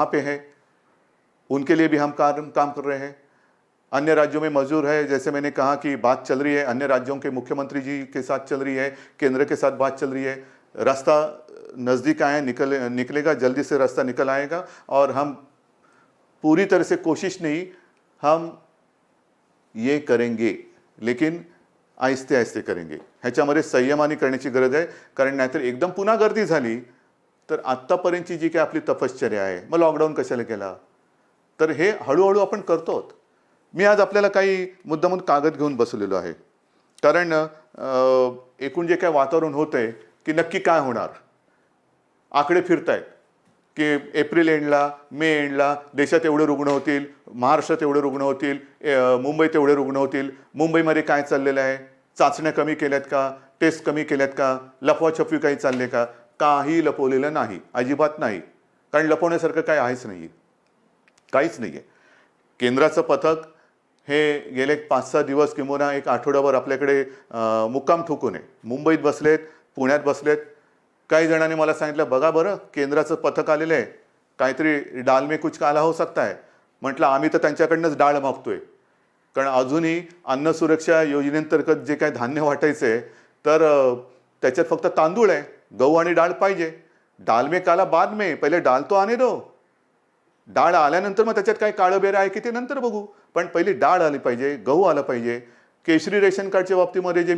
यहाँ पे हैं उनके लिए भी हम काम काम कर रहे हैं अन्य राज्यों में मजदूर है जैसे मैंने कहा कि बात चल रही है अन्य राज्यों के मुख्यमंत्री जी के साथ चल रही है केंद्र के साथ बात चल रही है रास्ता नज़दीक आए निकल निकलेगा जल्दी से रास्ता निकल आएगा और हम पूरी तरह से कोशिश नहीं हम ये करेंगे लेकिन आहिस्ते आहिस्ते करेंगे संयमा करना की गरज है कारण तो एकदम पुनः गर्दी झाली तर आत्तापर्यंतची जी काय आपली तपश्चर्या आहे मग लॉकडाऊन कशाला केला तर हे हळूहळू आपण करतो मी आज आपल्याला काही मुद्दामून कागद घेऊन बसलेलो आहे कारण एकूण जे काय वातावरण होत आहे की नक्की काय होणार आकडे आहेत की एप्रिल एंडला मे एंडला देशात एवढे रुग्ण होतील महाराष्ट्रात एवढे रुग्ण होतील मुंबईत एवढे रुग्ण होतील मुंबईमध्ये काय चाललेलं आहे चाचण्या कमी केल्यात का टेस्ट कमी केल्यात का लपवाछपवी काही चालले का काही लपवलेलं नाही अजिबात नाही कारण लपवण्यासारखं काही आहेच नाही आहे काहीच नाही आहे केंद्राचं पथक हे गेले पाच सहा दिवस किंवा एक आठवड्यावर आपल्याकडे मुक्काम ठोकून आहे मुंबईत बसलेत पुण्यात बसलेत काही जणांनी मला सांगितलं बघा बरं केंद्राचं पथक आलेलं आहे काहीतरी डालमे कुछ काला हो सकता आहे म्हटलं आम्ही तर त्यांच्याकडनंच डाळ मागतोय कारण अजूनही अन्न सुरक्षा योजनेंतर्गत जे काही धान्य वाटायचं आहे तर त्याच्यात फक्त तांदूळ आहे गहू आणि डाळ पाहिजे डाल में काला बाद में पहिले डाल तो आणे दो डाळ आल्यानंतर मग त्याच्यात काय काळं बेरं आहे की ते नंतर बघू पण पहिली डाळ आली पाहिजे गहू आला पाहिजे केशरी रेशन कार्डच्या बाबतीमध्ये जे